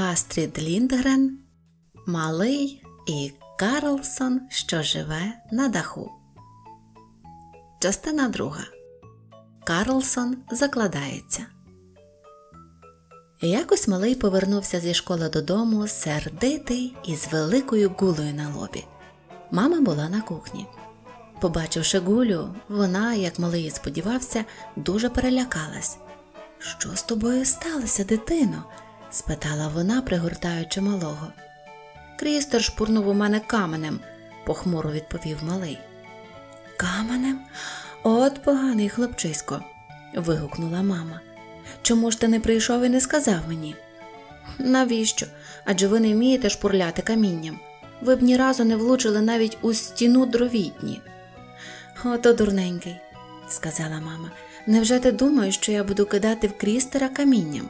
Астрід Ліндгрен, Малий і Карлсон, що живе на даху. Частина друга. Карлсон закладається. Якось малий повернувся зі школи додому, сердитий і з великою гулею на лобі. Мама була на кухні. Побачивши гулю, вона, як малий і сподівався, дуже перелякалась. Що з тобою сталося, дитино? спитала вона, пригортаючи малого. Крістер шпурнув у мене каменем, похмуро відповів малий. Каменем? От поганий хлопчисько. вигукнула мама. Чому ж ти не прийшов і не сказав мені? Навіщо? Адже ви не вмієте шпурляти камінням. Ви б ні разу не влучили навіть у стіну дровітні. Ото дурненький, сказала мама, невже ти думаєш, що я буду кидати в крістера камінням?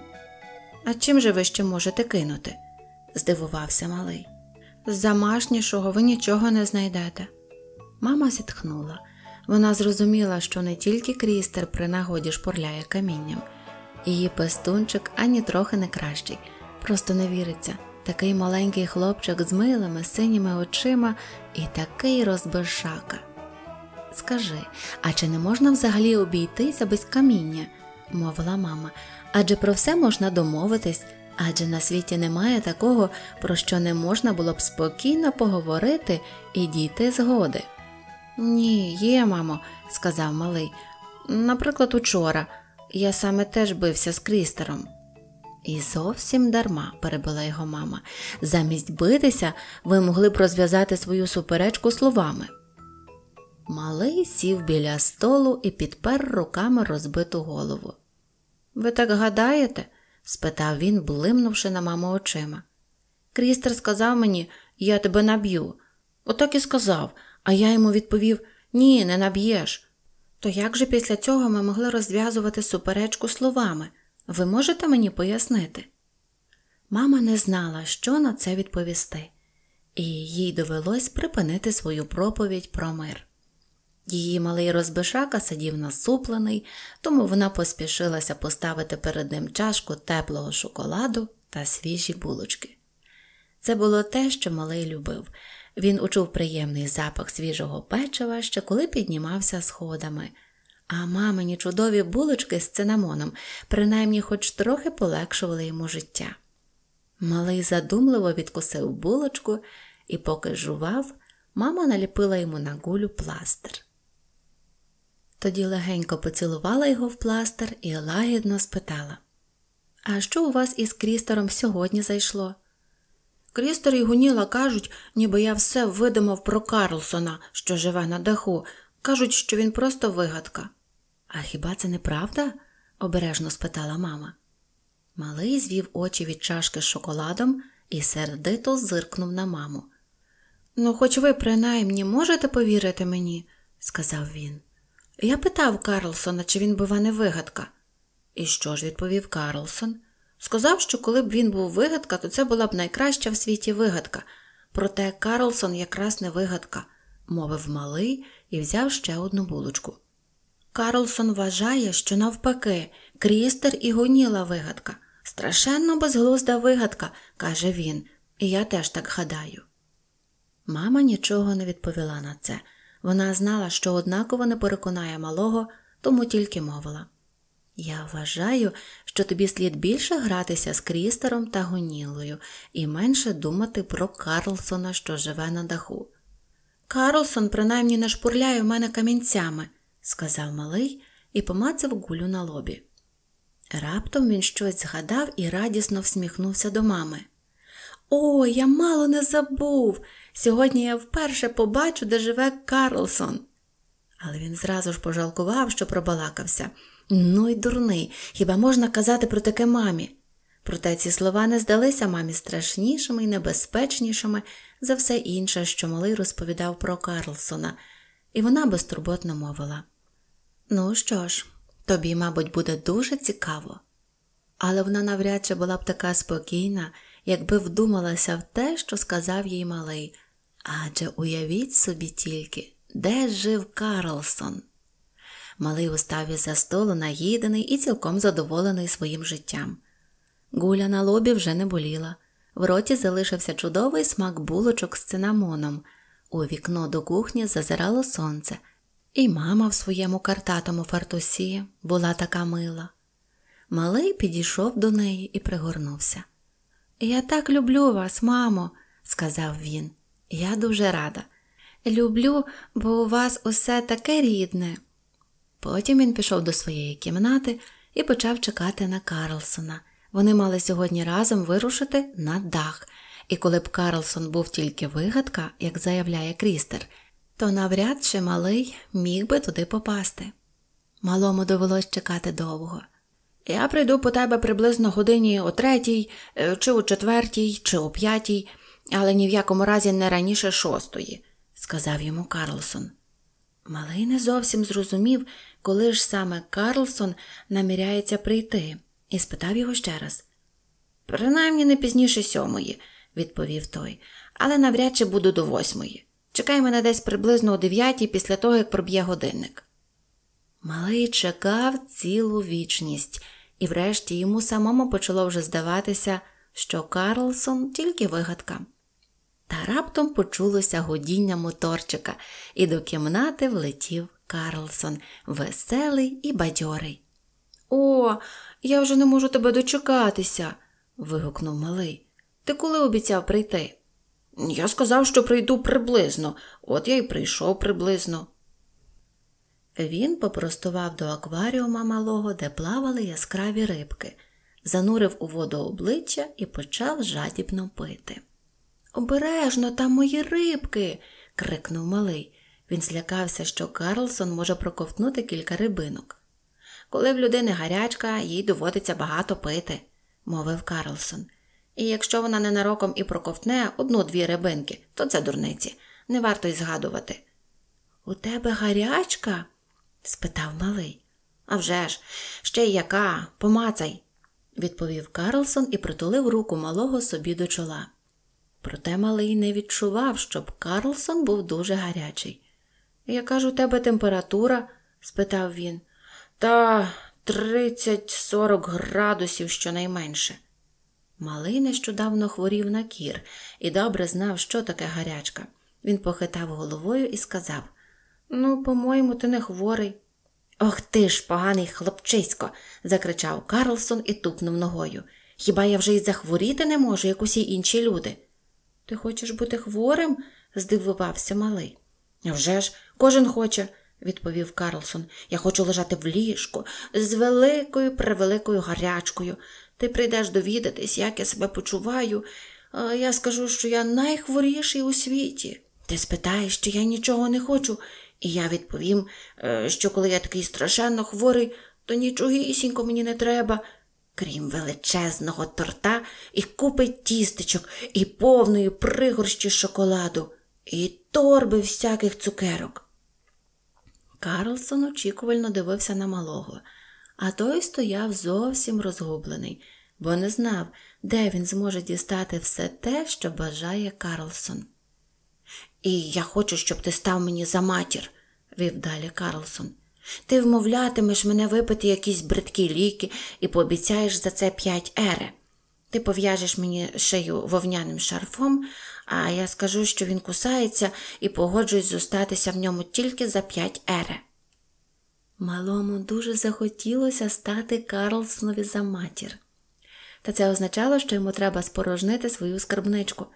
А чим же ви ще можете кинути? здивувався малий. З замашнішого ви нічого не знайдете. Мама зітхнула. Вона зрозуміла, що не тільки крістер при нагоді шпурляє камінням, її пестунчик ані трохи не кращий, просто не віриться. Такий маленький хлопчик з милими синіми очима і такий розбишака. Скажи, а чи не можна взагалі обійтися без каміння? мовила мама адже про все можна домовитись, адже на світі немає такого, про що не можна було б спокійно поговорити і дійти згоди. Ні, є, мамо, сказав малий. Наприклад, учора я саме теж бився з крістером. І зовсім дарма, перебила його мама. Замість битися ви могли б розв'язати свою суперечку словами. Малий сів біля столу і підпер руками розбиту голову. Ви так гадаєте? спитав він, блимнувши на маму очима. Крістер сказав мені, я тебе наб'ю. Отак і сказав, а я йому відповів ні, не наб'єш. То як же після цього ми могли розв'язувати суперечку словами? Ви можете мені пояснити? Мама не знала, що на це відповісти, і їй довелось припинити свою проповідь про мир. Її малий розбишака сидів насуплений, тому вона поспішилася поставити перед ним чашку теплого шоколаду та свіжі булочки. Це було те, що малий любив. Він учув приємний запах свіжого печива ще коли піднімався сходами, а мамині чудові булочки з цинамоном принаймні хоч трохи полегшували йому життя. Малий задумливо відкусив булочку і, поки жував, мама наліпила йому на гулю пластир. Тоді легенько поцілувала його в пластир і лагідно спитала А що у вас із Крістером сьогодні зайшло? Крістер і Гуніла кажуть, ніби я все видумав про Карлсона, що живе на даху. Кажуть, що він просто вигадка. А хіба це неправда? обережно спитала мама. Малий звів очі від чашки з шоколадом і сердито зиркнув на маму. Ну, хоч ви принаймні можете повірити мені, сказав він. Я питав Карлсона, чи він бива не вигадка. І що ж відповів Карлсон? Сказав, що коли б він був вигадка, то це була б найкраща в світі вигадка. Проте Карлсон якраз не вигадка, мовив малий і взяв ще одну булочку. Карлсон вважає, що навпаки, крістер і гоніла вигадка. Страшенно безглузда вигадка, каже він, і я теж так гадаю. Мама нічого не відповіла на це. Вона знала, що однаково не переконає малого, тому тільки мовила Я вважаю, що тобі слід більше гратися з крістером та гонілою і менше думати про Карлсона, що живе на даху. Карлсон принаймні не шпурляє в мене камінцями, сказав малий і помацав гулю на лобі. Раптом він щось згадав і радісно всміхнувся до мами. О, я мало не забув. Сьогодні я вперше побачу, де живе Карлсон. Але він зразу ж пожалкував, що пробалакався. Ну й дурний, хіба можна казати про таке мамі? Проте ці слова не здалися мамі страшнішими і небезпечнішими за все інше, що малий розповідав про Карлсона, і вона безтурботно мовила: Ну що ж, тобі, мабуть, буде дуже цікаво. Але вона навряд чи була б така спокійна, якби вдумалася в те, що сказав їй малий, Адже уявіть собі тільки, де жив Карлсон. Малий устав із за столу, наїдений і цілком задоволений своїм життям. Гуля на лобі вже не боліла. В роті залишився чудовий смак булочок з цинамоном. У вікно до кухні зазирало сонце, і мама в своєму картатому фартусі була така мила. Малий підійшов до неї і пригорнувся. Я так люблю вас, мамо, сказав він. Я дуже рада. Люблю, бо у вас усе таке рідне. Потім він пішов до своєї кімнати і почав чекати на Карлсона. Вони мали сьогодні разом вирушити на дах, і коли б Карлсон був тільки вигадка, як заявляє Крістер, то навряд чи малий міг би туди попасти. Малому довелось чекати довго. Я прийду по тебе приблизно годині о третій, е, чи о четвертій, чи о п'ятій але ні в якому разі не раніше шостої, сказав йому Карлсон. Малий не зовсім зрозумів, коли ж саме Карлсон наміряється прийти, і спитав його ще раз. Принаймні не пізніше сьомої, відповів той, але навряд чи буду до восьмої. Чекай мене десь приблизно о дев'ятій після того, як проб'є годинник. Малий чекав цілу вічність, і врешті йому самому почало вже здаватися що Карлсон тільки вигадка. Та раптом почулося годіння моторчика, і до кімнати влетів Карлсон, веселий і бадьорий. О, я вже не можу тебе дочекатися. вигукнув малий. Ти коли обіцяв прийти? Я сказав, що прийду приблизно, от я й прийшов приблизно. Він попростував до акваріума малого, де плавали яскраві рибки занурив у воду обличчя і почав жадібно пити. Обережно там мої рибки. крикнув малий. Він злякався, що Карлсон може проковтнути кілька рибинок. Коли в людини гарячка, їй доводиться багато пити, мовив Карлсон. І якщо вона ненароком і проковтне одну-дві рибинки, то це дурниці, не варто й згадувати. У тебе гарячка? спитав малий. «А вже ж, ще й яка, помацай відповів Карлсон і притулив руку малого собі до чола. Проте малий не відчував, щоб Карлсон був дуже гарячий. Яка ж у тебе температура? спитав він. Та тридцять сорок градусів щонайменше. Малий нещодавно хворів на кір і добре знав, що таке гарячка. Він похитав головою і сказав Ну, по-моєму, ти не хворий. Ох ти ж, поганий хлопчисько, закричав Карлсон і тупнув ногою. Хіба я вже й захворіти не можу, як усі інші люди? Ти хочеш бути хворим? здивувався малий. Вже ж, кожен хоче, відповів Карлсон. Я хочу лежати в ліжку з великою превеликою гарячкою. Ти прийдеш довідатись, як я себе почуваю. Я скажу, що я найхворіший у світі. Ти спитаєш, що я нічого не хочу, і я відповім, е, що коли я такий страшенно хворий, то нічогісінько мені не треба, крім величезного торта і купи тістечок, і повної пригорщі шоколаду, і торби всяких цукерок. Карлсон очікувально дивився на малого, а той стояв зовсім розгублений, бо не знав, де він зможе дістати все те, що бажає Карлсон. І я хочу, щоб ти став мені за матір, вів далі Карлсон. Ти вмовлятимеш мене випити якісь бридкі ліки і пообіцяєш за це п'ять ере. Ти пов'яжеш мені шию вовняним шарфом, а я скажу, що він кусається, і погоджуюсь зостатися в ньому тільки за п'ять ере. Малому дуже захотілося стати Карлсонові за матір. Та це означало, що йому треба спорожнити свою скарбничку.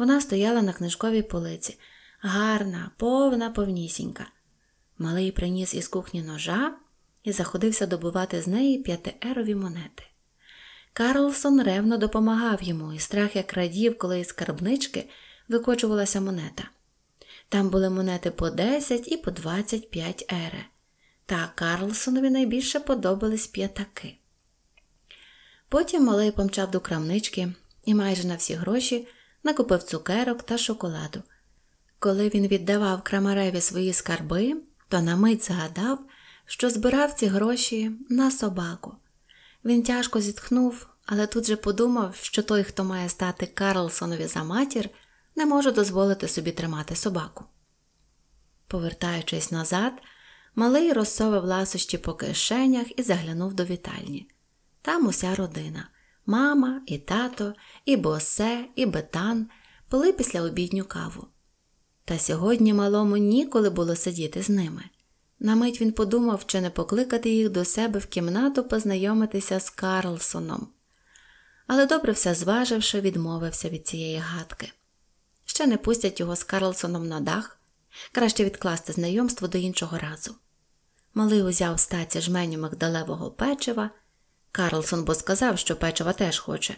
Вона стояла на книжковій полиці, гарна, повна, повнісінька. Малий приніс із кухні ножа і заходився добувати з неї п'ятиерові монети. Карлсон ревно допомагав йому, і страх як радів, коли із скарбнички викочувалася монета. Там були монети по 10 і по 25 ере. Та Карлсонові найбільше подобались п'ятаки. Потім малий помчав до крамнички і майже на всі гроші накупив цукерок та шоколаду. Коли він віддавав крамареві свої скарби, то на мить згадав, що збирав ці гроші на собаку. Він тяжко зітхнув, але тут же подумав, що той, хто має стати Карлсонові за матір, не може дозволити собі тримати собаку. Повертаючись назад, малий розсовив ласощі по кишенях і заглянув до вітальні. Там уся родина. Мама, і тато, і босе, і бетан пили після обідню каву. Та сьогодні малому ніколи було сидіти з ними. На мить він подумав, чи не покликати їх до себе в кімнату познайомитися з Карлсоном. Але добре все зваживши, відмовився від цієї гадки. Ще не пустять його з Карлсоном на дах, краще відкласти знайомство до іншого разу. Малий узяв стаці жменю мигдалевого печива Карлсон бо сказав, що печива теж хоче,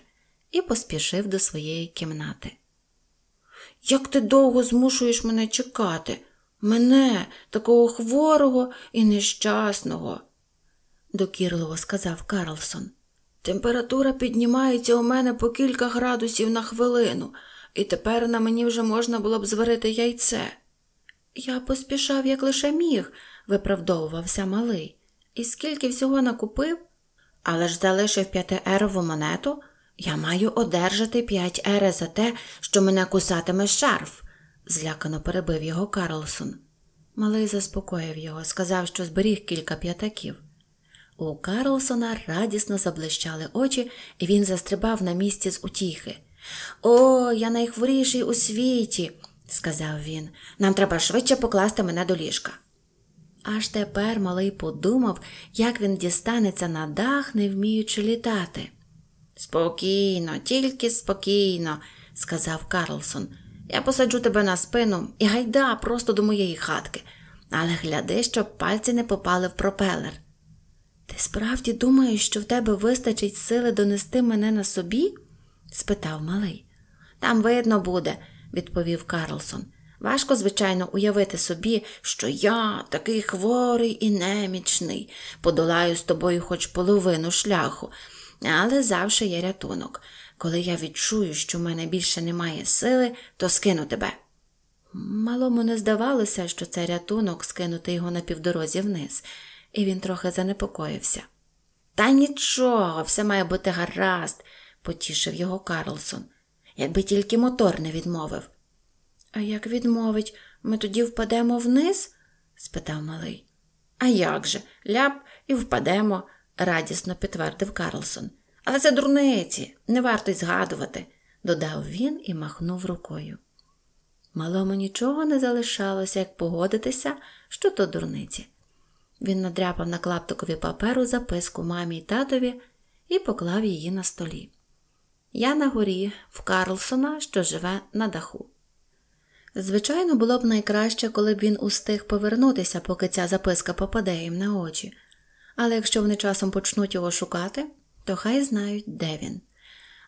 і поспішив до своєї кімнати. Як ти довго змушуєш мене чекати, мене, такого хворого і нещасного, докірливо сказав Карлсон. Температура піднімається у мене по кілька градусів на хвилину, і тепер на мені вже можна було б зварити яйце. Я поспішав, як лише міг, виправдовувався малий, і скільки всього накупив, але ж залишив п'ятиерову монету, я маю одержати п'ять ере за те, що мене кусатиме шарф, злякано перебив його Карлсон. Малий заспокоїв його, сказав, що зберіг кілька п'ятаків. У Карлсона радісно заблищали очі, і він застрибав на місці з утіхи. О, я найхворіший у світі, сказав він. Нам треба швидше покласти мене до ліжка. Аж тепер малий подумав, як він дістанеться на дах, не вміючи літати. Спокійно, тільки спокійно, сказав Карлсон. Я посаджу тебе на спину і гайда просто до моєї хатки, але гляди, щоб пальці не попали в пропелер. Ти справді думаєш, що в тебе вистачить сили донести мене на собі? спитав малий. Там видно буде, відповів Карлсон. Важко, звичайно, уявити собі, що я, такий хворий і немічний, подолаю з тобою хоч половину шляху, але завжди є рятунок. Коли я відчую, що в мене більше немає сили, то скину тебе. Малому не здавалося, що це рятунок скинути його на півдорозі вниз, і він трохи занепокоївся. Та нічого, все має бути гаразд, потішив його Карлсон. Якби тільки мотор не відмовив. А як відмовить, ми тоді впадемо вниз? спитав малий. «А як же, ляп і впадемо, радісно підтвердив Карлсон. Але це дурниці, не варто й згадувати, додав він і махнув рукою. Малому нічого не залишалося, як погодитися, що то дурниці. Він надряпав на клаптикові паперу записку мамі й татові і поклав її на столі. Я на горі в Карлсона, що живе на даху. Звичайно, було б найкраще, коли б він устиг повернутися, поки ця записка попаде їм на очі, але якщо вони часом почнуть його шукати, то хай знають, де він.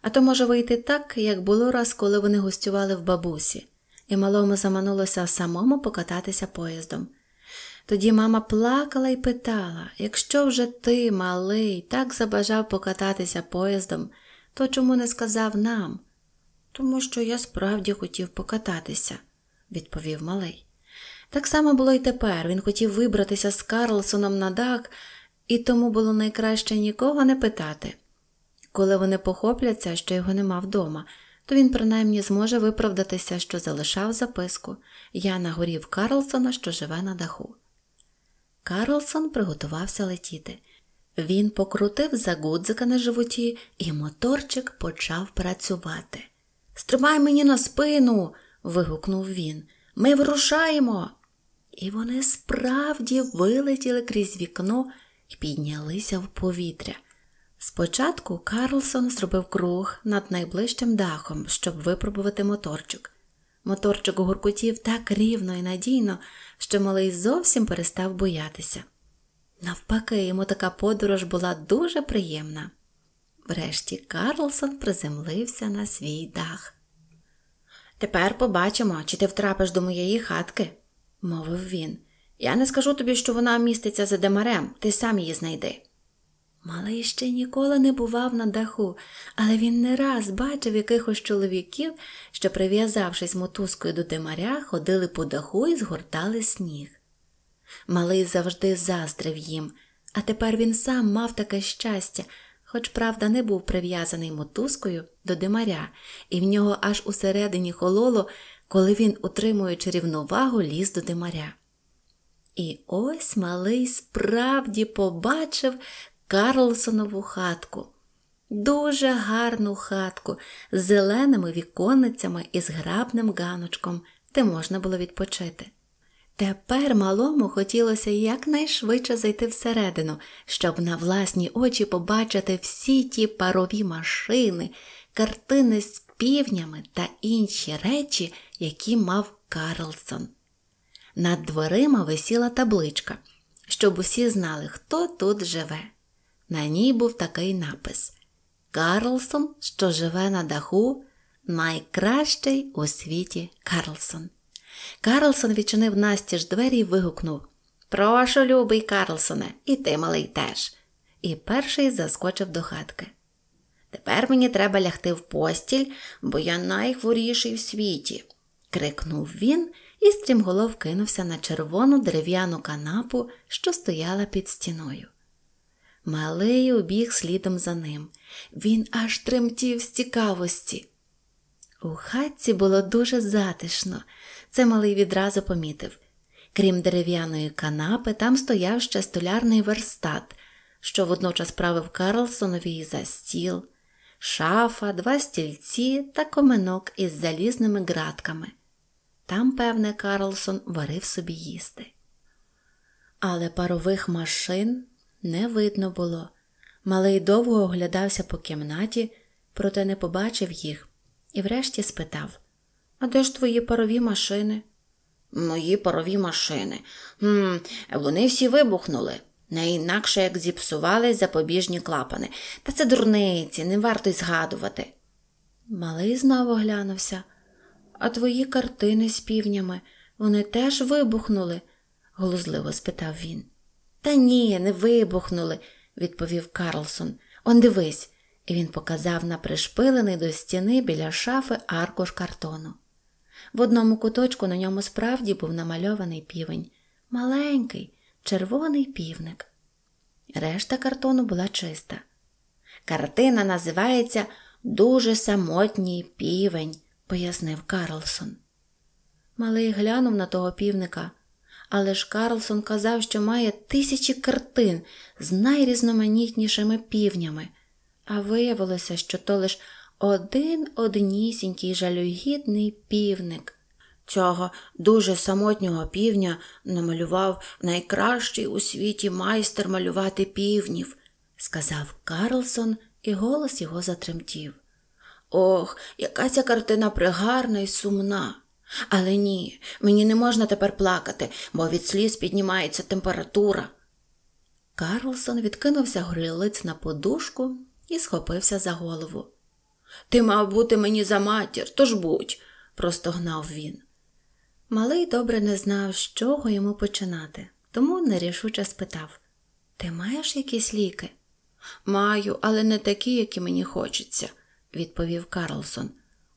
А то може вийти так, як було раз, коли вони гостювали в бабусі, і малому заманулося самому покататися поїздом. Тоді мама плакала і питала якщо вже ти, малий, так забажав покататися поїздом, то чому не сказав нам? Тому що я справді хотів покататися відповів малий. Так само було і тепер. Він хотів вибратися з Карлсоном на дах, і тому було найкраще нікого не питати. Коли вони похопляться, що його нема вдома, то він принаймні зможе виправдатися, що залишав записку Я нагорів Карлсона, що живе на даху. Карлсон приготувався летіти. Він покрутив загудзика на животі, і моторчик почав працювати. Стримай мені на спину, вигукнув він. Ми вирушаємо. І вони справді вилетіли крізь вікно і піднялися в повітря. Спочатку Карлсон зробив круг над найближчим дахом, щоб випробувати моторчик. Моторчик гуркотів так рівно і надійно, що малий зовсім перестав боятися. Навпаки, йому така подорож була дуже приємна. Врешті Карлсон приземлився на свій дах. Тепер побачимо, чи ти втрапиш до моєї хатки, мовив він. Я не скажу тобі, що вона міститься за демарем, ти сам її знайди. Малий ще ніколи не бував на даху, але він не раз бачив якихось чоловіків, що, прив'язавшись мотузкою до димаря, ходили по даху і згортали сніг. Малий завжди заздрив їм, а тепер він сам мав таке щастя, хоч, правда, не був прив'язаний мотузкою до димаря, і в нього аж усередині хололо, коли він, утримуючи рівновагу, ліз до димаря. І ось малий справді побачив Карлсонову хатку. Дуже гарну хатку з зеленими віконницями і з грабним ганочком, де можна було відпочити. Тепер малому хотілося якнайшвидше зайти всередину, щоб на власні очі побачити всі ті парові машини, картини з півнями та інші речі, які мав Карлсон. Над дверима висіла табличка, щоб усі знали, хто тут живе. На ній був такий напис Карлсон, що живе на даху, найкращий у світі Карлсон. Карлсон відчинив настіж двері і вигукнув Прошу, любий Карлсоне, і ти малий теж. І перший заскочив до хатки. Тепер мені треба лягти в постіль, бо я найхворіший в світі, крикнув він і стрімголов кинувся на червону дерев'яну канапу, що стояла під стіною. Малий убіг слідом за ним. Він аж тремтів з цікавості. У хатці було дуже затишно, це малий відразу помітив. Крім дерев'яної канапи, там стояв ще столярний верстат, що водночас правив Карлсонові за стіл, шафа, два стільці та коменок із залізними ґратками. Там, певне, Карлсон варив собі їсти. Але парових машин не видно було. Малий довго оглядався по кімнаті, проте не побачив їх і врешті спитав а де ж твої парові машини? Мої парові машини. Хм, Вони всі вибухнули. Не інакше як зіпсували запобіжні клапани. Та це дурниці, не варто й згадувати. Малий знову оглянувся. А твої картини з півнями вони теж вибухнули? глузливо спитав він. Та ні, не вибухнули, відповів Карлсон. Он дивись, і він показав на пришпилений до стіни біля шафи аркуш картону. В одному куточку на ньому справді був намальований півень, маленький, червоний півник. Решта картону була чиста. Картина називається Дуже самотній півень, пояснив Карлсон. Малий глянув на того півника, але ж Карлсон казав, що має тисячі картин з найрізноманітнішими півнями, а виявилося, що то лише один однісінький жалюгідний півник. Цього дуже самотнього півня намалював найкращий у світі майстер малювати півнів, сказав Карлсон, і голос його затремтів. Ох, яка ця картина пригарна і сумна. Але ні, мені не можна тепер плакати, бо від сліз піднімається температура. Карлсон відкинувся горілиць на подушку і схопився за голову. Ти мав бути мені за матір, тож будь, простогнав він. Малий добре не знав, з чого йому починати, тому нерішуче спитав Ти маєш якісь ліки? Маю, але не такі, які мені хочеться, відповів Карлсон.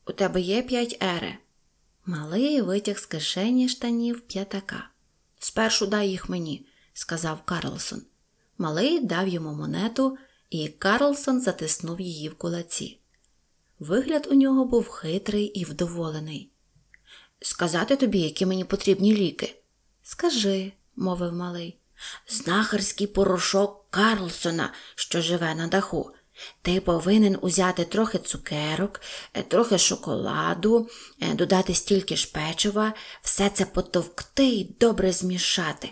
У тебе є п'ять ере. Малий витяг з кишені штанів п'ятака. Спершу дай їх мені, сказав Карлсон. Малий дав йому монету, і Карлсон затиснув її в кулаці. Вигляд у нього був хитрий і вдоволений. Сказати тобі, які мені потрібні ліки? Скажи, мовив малий, знахарський порошок Карлсона, що живе на даху. Ти повинен узяти трохи цукерок, е, трохи шоколаду, е, додати стільки ж печива, все це потовкти і добре змішати.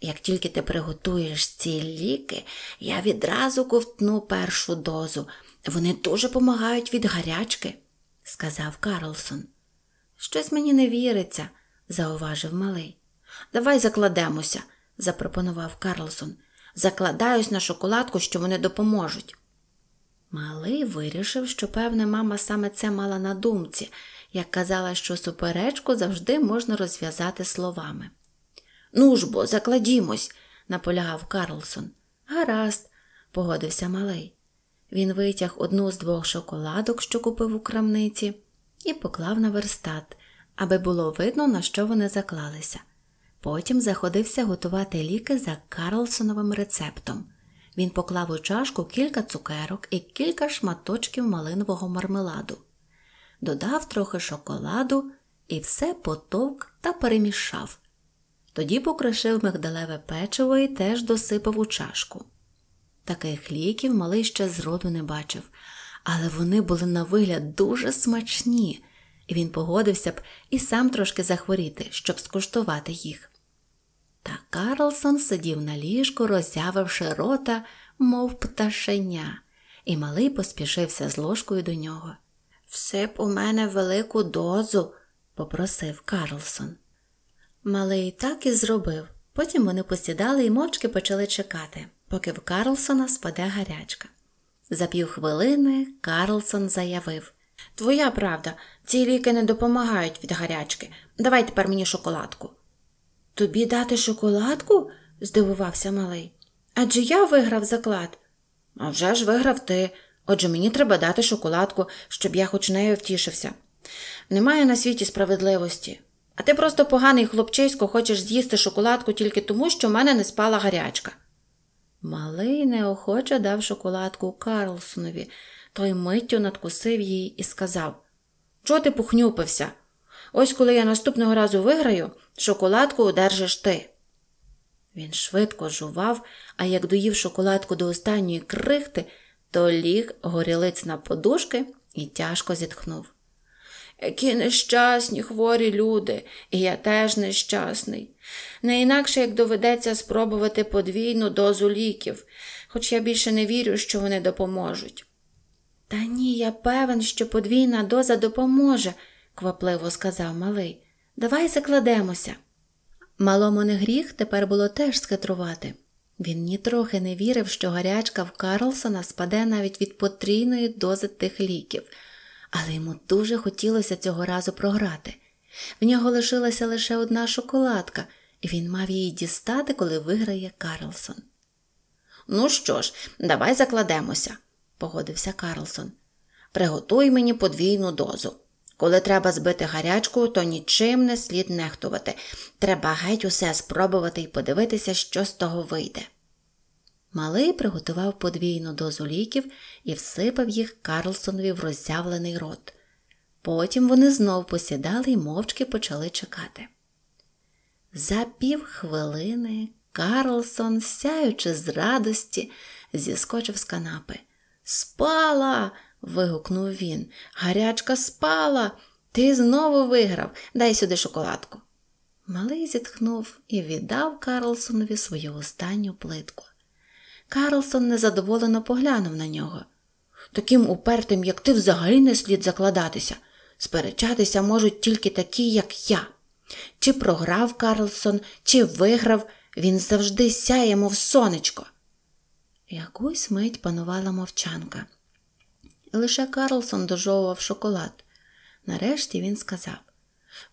Як тільки ти приготуєш ці ліки, я відразу ковтну першу дозу. Вони дуже помагають від гарячки, сказав Карлсон. Щось мені не віриться, зауважив малий. Давай закладемося, запропонував Карлсон. Закладаюсь на шоколадку, що вони допоможуть. Малий вирішив, що, певне, мама саме це мала на думці, як казала, що суперечку завжди можна розв'язати словами. Ну ж бо, закладімось, наполягав Карлсон. Гаразд, погодився малий. Він витяг одну з двох шоколадок, що купив у крамниці, і поклав на верстат, аби було видно, на що вони заклалися. Потім заходився готувати ліки за Карлсоновим рецептом. Він поклав у чашку кілька цукерок і кілька шматочків малинового мармеладу, додав трохи шоколаду і все потовк та перемішав. Тоді покришив мигдалеве печиво і теж досипав у чашку. Таких ліків малий ще зроду не бачив, але вони були на вигляд дуже смачні, і він погодився б і сам трошки захворіти, щоб скуштувати їх. Та Карлсон сидів на ліжку, роззявивши рота, мов пташеня, і малий поспішився з ложкою до нього. Всип у мене велику дозу, попросив Карлсон. Малий так і зробив. Потім вони посідали і мовчки почали чекати поки в Карлсона спаде гарячка. За півхвилини Карлсон заявив Твоя правда, ці ліки не допомагають від гарячки. Давай тепер мені шоколадку. Тобі дати шоколадку? здивувався малий. Адже я виграв заклад. «А вже ж виграв ти. Отже, мені треба дати шоколадку, щоб я хоч нею втішився. Немає на світі справедливості. А ти просто поганий хлопчисько хочеш з'їсти шоколадку тільки тому, що в мене не спала гарячка. Малий неохоче дав шоколадку Карлсонові, той миттю надкусив її і сказав Чого ти пухнюпився? Ось коли я наступного разу виграю, шоколадку одержиш ти. Він швидко жував, а як доїв шоколадку до останньої крихти, то ліг горілиць на подушки і тяжко зітхнув які нещасні, хворі люди, і я теж нещасний. Не інакше як доведеться спробувати подвійну дозу ліків, хоч я більше не вірю, що вони допоможуть. Та ні, я певен, що подвійна доза допоможе, квапливо сказав малий. Давай закладемося. Малому не гріх тепер було теж схитрувати. Він нітрохи не вірив, що гарячка в Карлсона спаде навіть від потрійної дози тих ліків але йому дуже хотілося цього разу програти. В нього лишилася лише одна шоколадка, і він мав її дістати, коли виграє Карлсон. Ну що ж, давай закладемося, погодився Карлсон. Приготуй мені подвійну дозу. Коли треба збити гарячку, то нічим не слід нехтувати. Треба геть усе спробувати і подивитися, що з того вийде. Малий приготував подвійну дозу ліків і всипав їх Карлсонові в роззявлений рот. Потім вони знов посідали і мовчки почали чекати. За півхвилини Карлсон, сяючи з радості, зіскочив з канапи. Спала. вигукнув він. Гарячка спала. Ти знову виграв. Дай сюди шоколадку. Малий зітхнув і віддав Карлсонові свою останню плитку. Карлсон незадоволено поглянув на нього. Таким упертим, як ти, взагалі не слід закладатися. Сперечатися можуть тільки такі, як я. Чи програв Карлсон, чи виграв, він завжди сяє, мов сонечко. Якусь мить панувала мовчанка. Лише Карлсон дожовував шоколад. Нарешті він сказав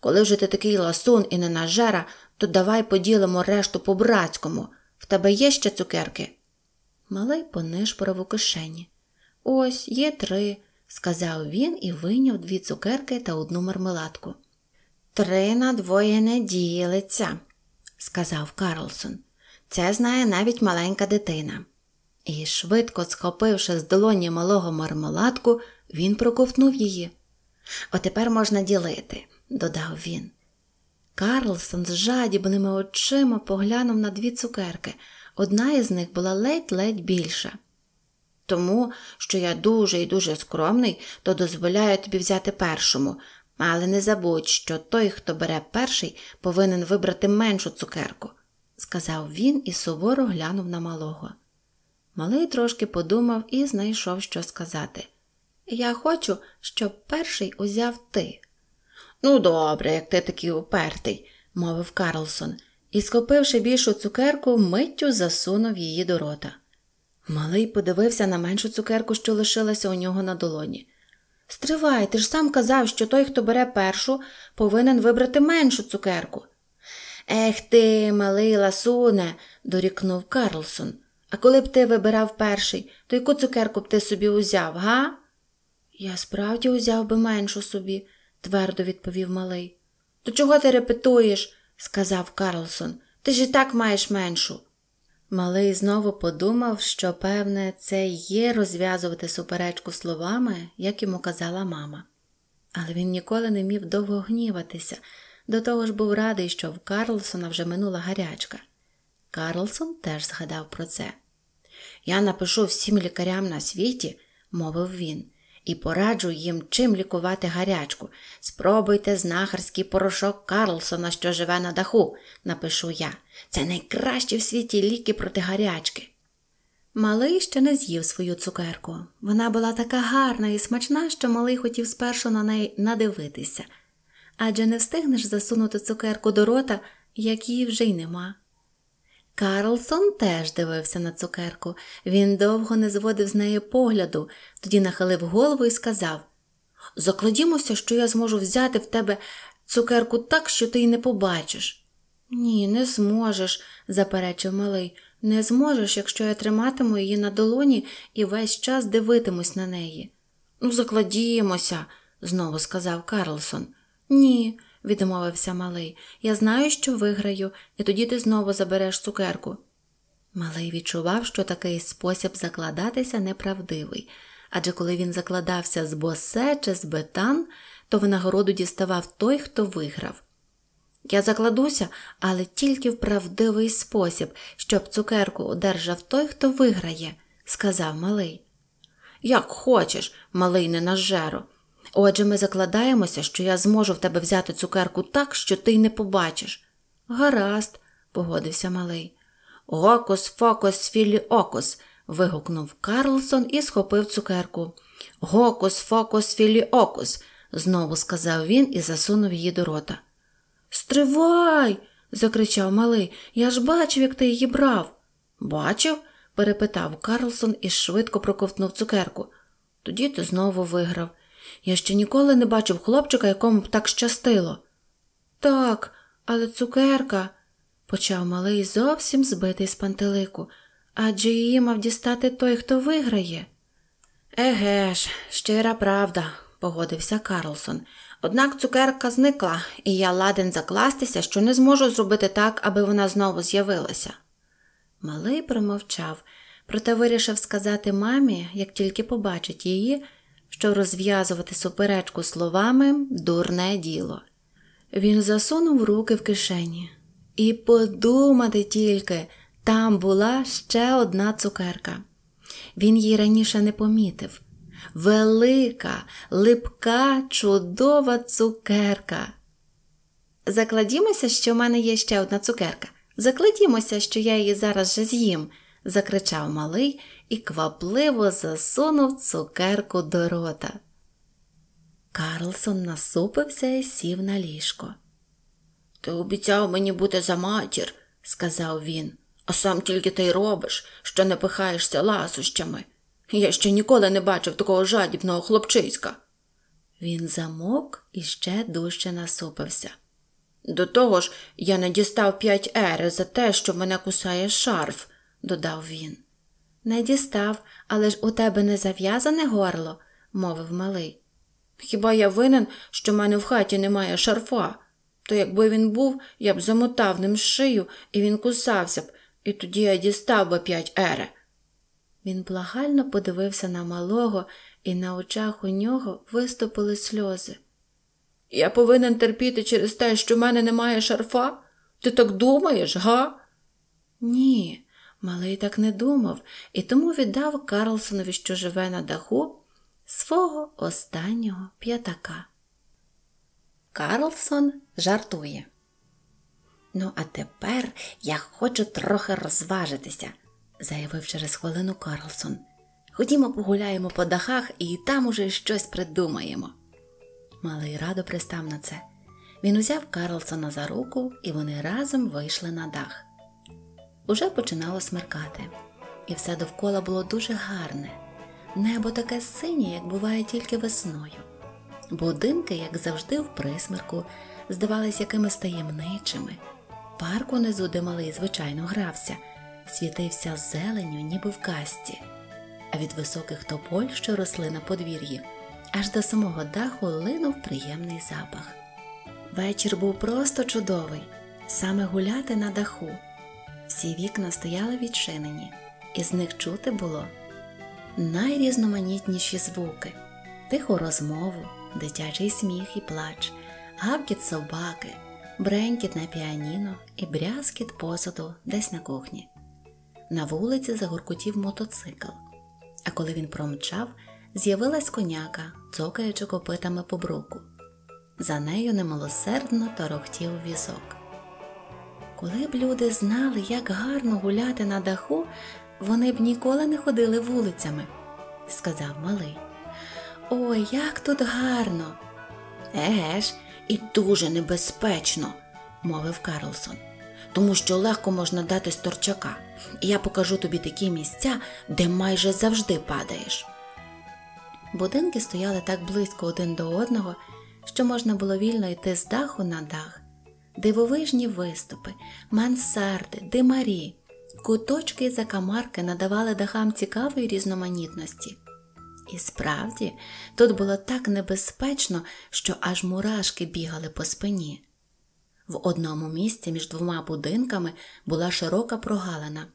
Коли вже ти такий ласун і ненажера, то давай поділимо решту по братському. В тебе є ще цукерки? Малий понишпорив у кишені. Ось є три, сказав він і вийняв дві цукерки та одну мармеладку. Три на двоє не ділиться, сказав Карлсон. Це знає навіть маленька дитина. І, швидко схопивши з долоні малого мармеладку, він проковтнув її. Отепер можна ділити, додав він. Карлсон з жадібними очима поглянув на дві цукерки. Одна із них була ледь-ледь більша. Тому, що я дуже і дуже скромний, то дозволяю тобі взяти першому, але не забудь, що той, хто бере перший, повинен вибрати меншу цукерку, сказав він і суворо глянув на малого. Малий трошки подумав і знайшов, що сказати. Я хочу, щоб перший узяв ти. Ну, добре, як ти такий упертий, мовив Карлсон і, схопивши більшу цукерку, миттю засунув її до рота. Малий подивився на меншу цукерку, що лишилася у нього на долоні. Стривай, ти ж сам казав, що той, хто бере першу, повинен вибрати меншу цукерку. Ех ти, малий ласуне, дорікнув Карлсон. А коли б ти вибирав перший, то яку цукерку б ти собі узяв, га? Я справді узяв би меншу собі, твердо відповів малий. То чого ти репетуєш? сказав Карлсон, ти ж і так маєш меншу. Малий знову подумав, що, певне, це є розв'язувати суперечку словами, як йому казала мама. Але він ніколи не міг довго гніватися, до того ж був радий, що в Карлсона вже минула гарячка. Карлсон теж згадав про це. Я напишу всім лікарям на світі, мовив він, і пораджу їм, чим лікувати гарячку. Спробуйте знахарський порошок Карлсона, що живе на даху, напишу я. Це найкращі в світі ліки проти гарячки. Малий ще не з'їв свою цукерку. Вона була така гарна і смачна, що малий хотів спершу на неї надивитися, адже не встигнеш засунути цукерку до рота, як її вже й нема. Карлсон теж дивився на цукерку. Він довго не зводив з неї погляду, тоді нахилив голову і сказав Закладімося, що я зможу взяти в тебе цукерку так, що ти її не побачиш. Ні, не зможеш, заперечив малий. Не зможеш, якщо я триматиму її на долоні і весь час дивитимусь на неї. Ну, закладімося, знову сказав Карлсон. Ні, відмовився малий. Я знаю, що виграю, і тоді ти знову забереш цукерку. Малий відчував, що такий спосіб закладатися неправдивий, адже коли він закладався з босе чи з бетан, то винагороду діставав той, хто виграв. Я закладуся, але тільки в правдивий спосіб, щоб цукерку одержав той, хто виграє, сказав малий. Як хочеш, малий ненажеро, Отже, ми закладаємося, що я зможу в тебе взяти цукерку так, що ти й не побачиш. Гаразд, погодився малий. Гокус, фокус, філі окос. вигукнув Карлсон і схопив цукерку. Гокус, фокус, філі окос, знову сказав він і засунув її до рота. Стривай. закричав малий. Я ж бачив, як ти її брав. Бачив? перепитав Карлсон і швидко проковтнув цукерку. Тоді ти знову виграв. Я ще ніколи не бачив хлопчика, якому б так щастило. Так, але цукерка, почав малий зовсім збитий з пантелику, адже її мав дістати той, хто виграє. Еге ж, щира правда, погодився Карлсон. Однак цукерка зникла, і я ладен закластися, що не зможу зробити так, аби вона знову з'явилася. Малий промовчав, проте вирішив сказати мамі, як тільки побачить її що розв'язувати суперечку словами дурне діло. Він засунув руки в кишені. І подумати тільки, там була ще одна цукерка. Він її раніше не помітив. Велика, липка, чудова цукерка. Закладімося, що в мене є ще одна цукерка. Закладімося, що я її зараз же з'їм закричав малий і квапливо засунув цукерку до рота. Карлсон насупився і сів на ліжко. Ти обіцяв мені бути за матір, сказав він, а сам тільки ти й робиш, що не пихаєшся ласощами. Я ще ніколи не бачив такого жадібного хлопчиська. Він замовк і ще дужче насупився. До того ж, я не дістав п'ять ери за те, що мене кусає шарф, додав він. Не дістав, але ж у тебе не зав'язане горло, мовив малий. Хіба я винен, що в мене в хаті немає шарфа? То якби він був, я б замотав ним шию, і він кусався б, і тоді я дістав би п'ять ере. Він благально подивився на малого, і на очах у нього виступили сльози. Я повинен терпіти через те, що в мене немає шарфа? Ти так думаєш, га? Ні, Малий так не думав і тому віддав Карлсонові, що живе на даху, свого останнього п'ятака. Карлсон жартує. Ну, а тепер я хочу трохи розважитися, заявив через хвилину Карлсон. Ходімо погуляємо по дахах і там уже щось придумаємо. Малий радо пристав на це. Він узяв Карлсона за руку, і вони разом вийшли на дах. Уже починало смеркати, і все довкола було дуже гарне, небо таке синє, як буває тільки весною. Будинки, як завжди, в присмерку, здавались якимись таємничими. Парк унизу, де малий, звичайно, грався, світився зеленю, ніби в касті, а від високих тополь, що росли на подвір'ї, аж до самого даху линув приємний запах. Вечір був просто чудовий, саме гуляти на даху. Всі вікна стояли відчинені, і з них чути було найрізноманітніші звуки, тиху розмову, дитячий сміх і плач, гавкіт собаки, бренькіт на піаніно і брязкіт посуду десь на кухні. На вулиці загуркотів мотоцикл, а коли він промчав, з'явилась коняка, цокаючи копитами по бруку. За нею немилосердно торохтів візок. Коли б люди знали, як гарно гуляти на даху, вони б ніколи не ходили вулицями, сказав малий. Ой, як тут гарно. Еге ж, і дуже небезпечно, мовив Карлсон, тому що легко можна дати сторчака, торчака. Я покажу тобі такі місця, де майже завжди падаєш. Будинки стояли так близько один до одного, що можна було вільно йти з даху на дах дивовижні виступи, мансарди, димарі, куточки і закамарки надавали дахам цікавої різноманітності. І справді, тут було так небезпечно, що аж мурашки бігали по спині. В одному місці між двома будинками була широка прогалина,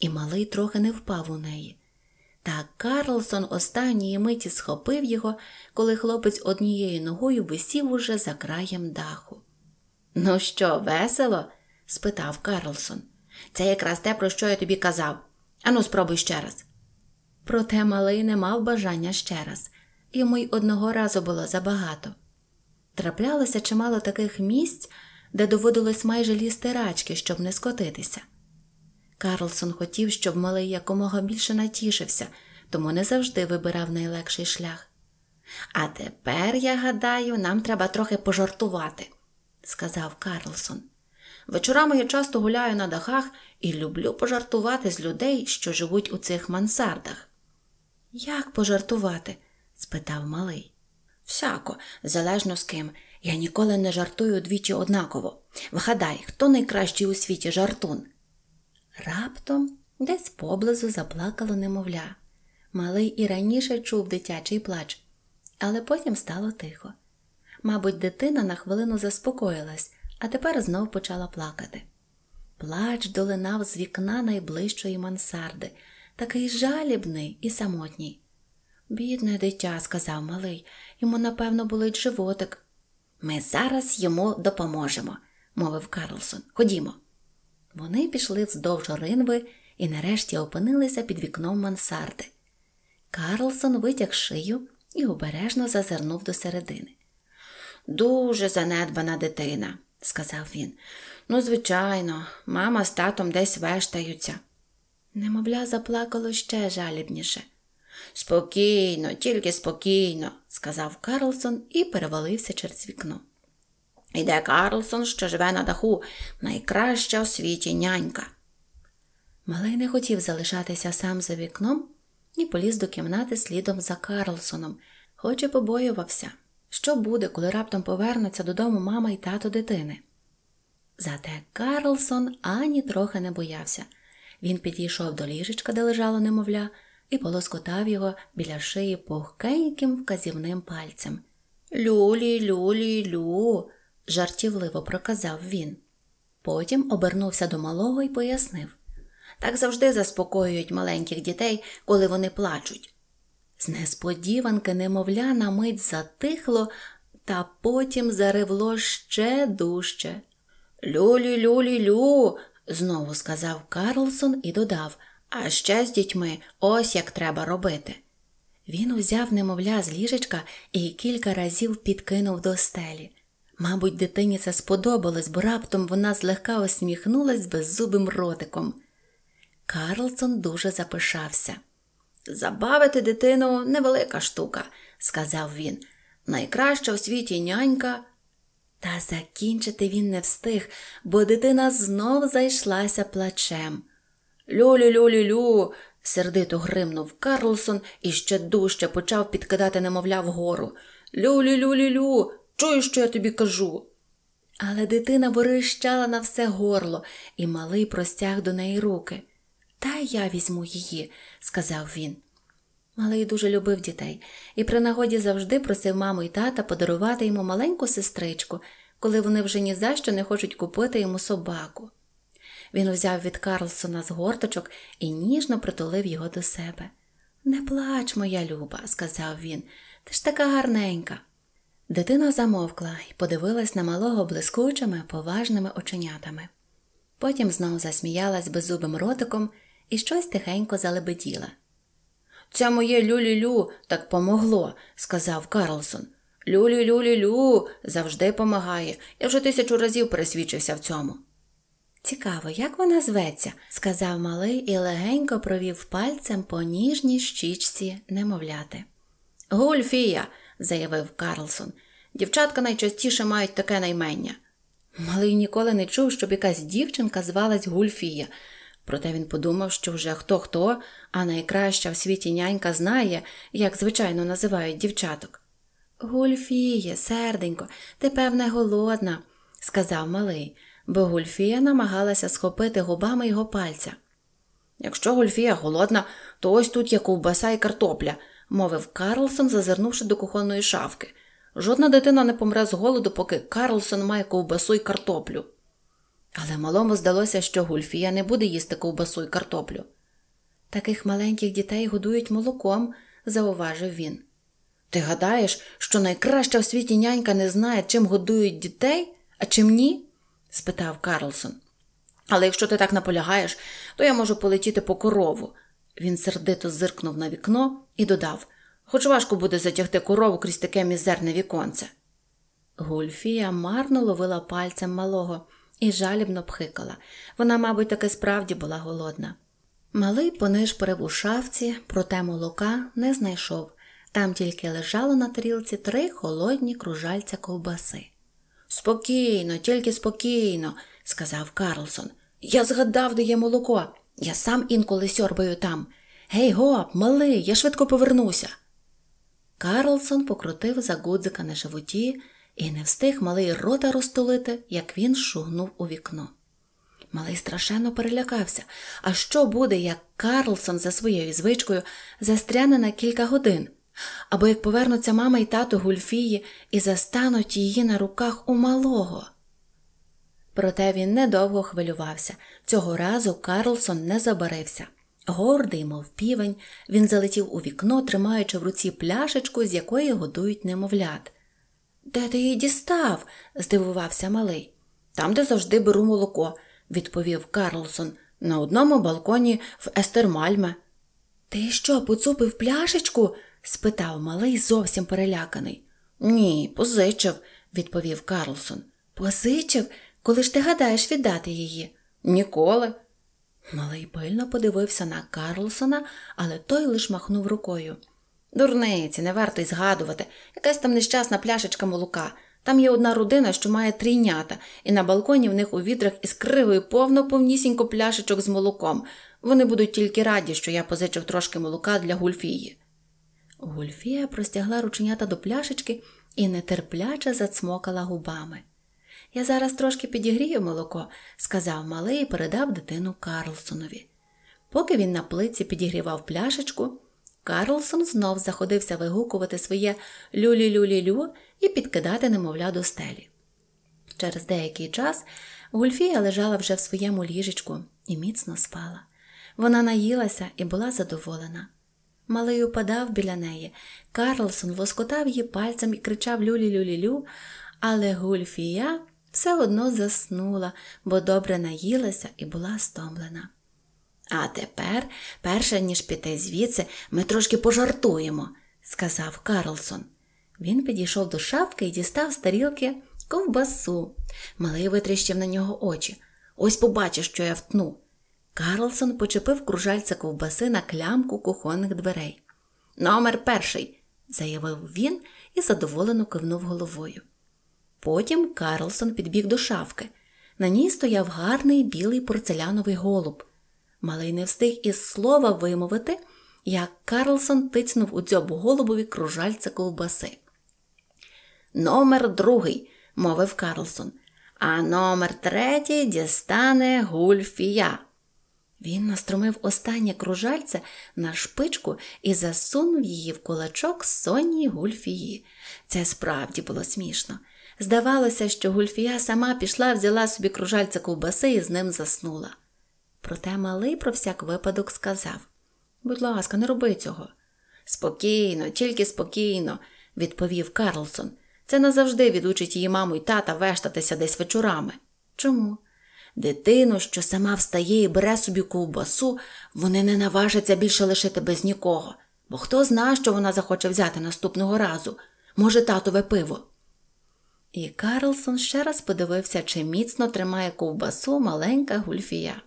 і малий трохи не впав у неї. Та Карлсон останньої миті схопив його, коли хлопець однією ногою висів уже за краєм даху. Ну що, весело? спитав Карлсон. Це якраз те, про що я тобі казав. Ану, спробуй ще раз. Проте малий не мав бажання ще раз, йому й одного разу було забагато. Траплялося чимало таких місць, де доводилось майже лізти рачки, щоб не скотитися. Карлсон хотів, щоб малий якомога більше натішився, тому не завжди вибирав найлегший шлях. А тепер, я гадаю, нам треба трохи пожартувати сказав Карлсон. Вечорами я часто гуляю на дахах і люблю пожартувати з людей, що живуть у цих мансардах. Як пожартувати? спитав малий. Всяко, залежно з ким. Я ніколи не жартую двічі однаково. Вгадай, хто найкращий у світі жартун. Раптом десь поблизу заплакало немовля. Малий і раніше чув дитячий плач, але потім стало тихо. Мабуть, дитина на хвилину заспокоїлась, а тепер знов почала плакати. Плач долинав з вікна найближчої мансарди, такий жалібний і самотній. Бідне дитя, сказав малий, йому, напевно, болить животик. Ми зараз йому допоможемо, мовив Карлсон. Ходімо. Вони пішли вздовж ринви і нарешті опинилися під вікном мансарди. Карлсон витяг шию і обережно зазирнув до середини дуже занедбана дитина, сказав він. Ну, звичайно, мама з татом десь вештаються. Немовля заплакало ще жалібніше. Спокійно, тільки спокійно, сказав Карлсон і перевалився через вікно. Іде Карлсон, що живе на даху, найкраща у світі нянька. Малий не хотів залишатися сам за вікном і поліз до кімнати слідом за Карлсоном, хоч і побоювався. Що буде, коли раптом повернуться додому мама і тато дитини? Зате Карлсон ані трохи не боявся. Він підійшов до ліжечка, де лежало немовля, і полоскотав його біля шиї пухкеньким вказівним пальцем. Люлі, люлі, лю, жартівливо проказав він. Потім обернувся до малого і пояснив так завжди заспокоюють маленьких дітей, коли вони плачуть. З несподіванки немовля на мить затихло, та потім заревло ще дужче. Люлі люлі лю, знову сказав Карлсон і додав А ще з дітьми ось як треба робити. Він узяв немовля з ліжечка і кілька разів підкинув до стелі. Мабуть, дитині це сподобалось, бо раптом вона злегка усміхнулась беззубим ротиком. Карлсон дуже запишався. Забавити дитину невелика штука, сказав він. Найкраща у світі нянька. Та закінчити він не встиг, бо дитина знов зайшлася плачем. Люлю люлю лю. сердито гримнув Карлсон і ще дужче почав підкидати немовля вгору. Люлю люлю лю. Чуєш, що я тобі кажу? Але дитина борищала на все горло, і малий простяг до неї руки. Та я візьму її, сказав він. Малий дуже любив дітей і при нагоді завжди просив маму і тата подарувати йому маленьку сестричку, коли вони вже ні за що не хочуть купити йому собаку. Він взяв від Карлсона з горточок і ніжно притулив його до себе. Не плач, моя люба, сказав він, ти ж така гарненька. Дитина замовкла і подивилась на малого блискучими, поважними оченятами. Потім знову засміялась беззубим ротиком і щось тихенько залебеділа. Це моє люлі-лю так помогло, сказав Карлсон. Люлі-люлі-лю завжди помагає. Я вже тисячу разів пересвідчився в цьому. Цікаво, як вона зветься, сказав малий і легенько провів пальцем по ніжній щічці немовляти. Гульфія, заявив Карлсон, дівчатка найчастіше мають таке наймення. Малий ніколи не чув, щоб якась дівчинка звалась Гульфія, Проте він подумав, що вже хто хто, а найкраща в світі нянька знає, як звичайно називають дівчаток. Гульфіє, серденько, ти, певне, голодна, сказав малий, бо Гульфія намагалася схопити губами його пальця. Якщо Гульфія голодна, то ось тут є ковбаса і картопля, мовив Карлсон, зазирнувши до кухонної шафки. Жодна дитина не помре з голоду, поки Карлсон має ковбасу і картоплю. Але малому здалося, що Гульфія не буде їсти ковбасу й картоплю. Таких маленьких дітей годують молоком, зауважив він. Ти гадаєш, що найкраща в світі нянька не знає, чим годують дітей, а чим ні? спитав Карлсон. Але якщо ти так наполягаєш, то я можу полетіти по корову. Він сердито зиркнув на вікно і додав хоч важко буде затягти корову крізь таке мізерне віконце. Гульфія марно ловила пальцем малого і жалібно пхикала. Вона, мабуть, таки справді була голодна. Малий понишпорив у шафці, проте молока не знайшов. Там тільки лежало на тарілці три холодні кружальця ковбаси. Спокійно, тільки спокійно, сказав Карлсон. Я згадав, де є молоко. Я сам інколи сьорбаю там. Гей, гоп, малий, я швидко повернуся. Карлсон покрутив за гудзика на животі, і не встиг малий рота розтолити, як він шугнув у вікно. Малий страшенно перелякався. А що буде, як Карлсон за своєю звичкою застряне на кілька годин? Або як повернуться мама і тато Гульфії і застануть її на руках у малого? Проте він недовго хвилювався. Цього разу Карлсон не забарився. Гордий, мов півень, він залетів у вікно, тримаючи в руці пляшечку, з якої годують немовлят. Де ти її дістав? здивувався малий. Там, де завжди беру молоко, відповів Карлсон, на одному балконі в Естермальме. Ти що, поцупив пляшечку? спитав малий, зовсім переляканий. Ні, позичив, відповів Карлсон. Позичив, коли ж ти гадаєш віддати її? Ніколи. Малий пильно подивився на Карлсона, але той лиш махнув рукою. Дурниці, не варто й згадувати, якась там нещасна пляшечка молока. Там є одна родина, що має трійнята, і на балконі в них у відрах із кривою повно повнісінько пляшечок з молоком. Вони будуть тільки раді, що я позичив трошки молока для гульфії. Гульфія простягла рученята до пляшечки і нетерпляче зацмокала губами. Я зараз трошки підігрію молоко, сказав малий і передав дитину Карлсонові. Поки він на плиці підігрівав пляшечку, Карлсон знов заходився вигукувати своє люлі-люлі-лю і підкидати немовля до стелі. Через деякий час Гульфія лежала вже в своєму ліжечку і міцно спала. Вона наїлася і була задоволена. Малий упадав біля неї. Карлсон воскотав її пальцем і кричав люлі-люлі-лю, але Гульфія все одно заснула, бо добре наїлася і була стомлена. А тепер, перше ніж піти звідси, ми трошки пожартуємо, сказав Карлсон. Він підійшов до шафки і дістав з тарілки ковбасу. Малий витріщив на нього очі. Ось побачиш, що я втну. Карлсон почепив кружальця ковбаси на клямку кухонних дверей. Номер перший, заявив він і задоволено кивнув головою. Потім Карлсон підбіг до шафки. На ній стояв гарний білий порцеляновий голуб. Малий не встиг із слова вимовити, як Карлсон тицнув у дзьоб голубові кружальця ковбаси. Номер другий, мовив Карлсон, а номер третій дістане гульфія. Він наструмив останнє кружальце на шпичку і засунув її в кулачок сонній гульфії. Це справді було смішно. Здавалося, що гульфія сама пішла, взяла собі кружальце ковбаси і з ним заснула. Проте малий про всяк випадок сказав Будь ласка, не роби цього. Спокійно, тільки спокійно, відповів Карлсон. Це назавжди відучить її маму й тата вештатися десь вечорами. Чому? Дитину, що сама встає і бере собі ковбасу, вони не наважаться більше лишити без нікого, бо хто знає, що вона захоче взяти наступного разу, може, татове пиво. І Карлсон ще раз подивився, чи міцно тримає ковбасу маленька гульфія.